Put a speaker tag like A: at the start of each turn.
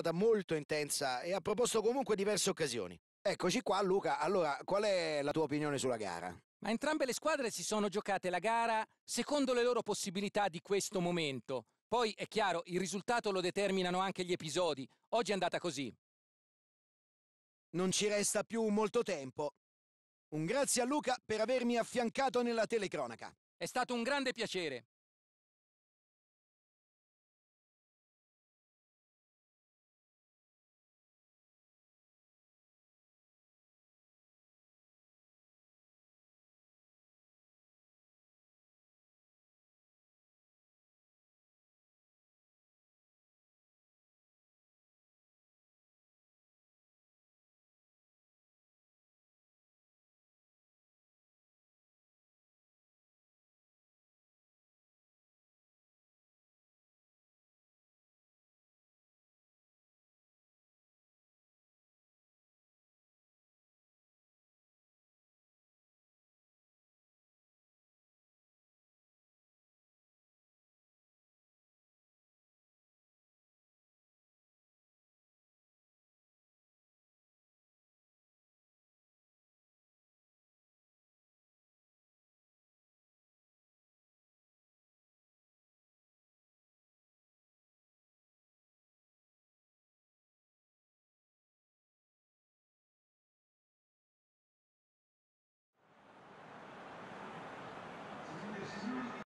A: stata molto intensa e ha proposto comunque diverse occasioni. Eccoci qua Luca, allora qual
B: è la tua opinione sulla gara? Ma entrambe le squadre si sono giocate la gara secondo le loro possibilità di questo momento. Poi è chiaro, il risultato lo determinano anche gli episodi.
C: Oggi è andata così.
D: Non ci resta più molto tempo.
E: Un grazie a Luca per avermi affiancato nella telecronaca.
F: È stato un grande piacere.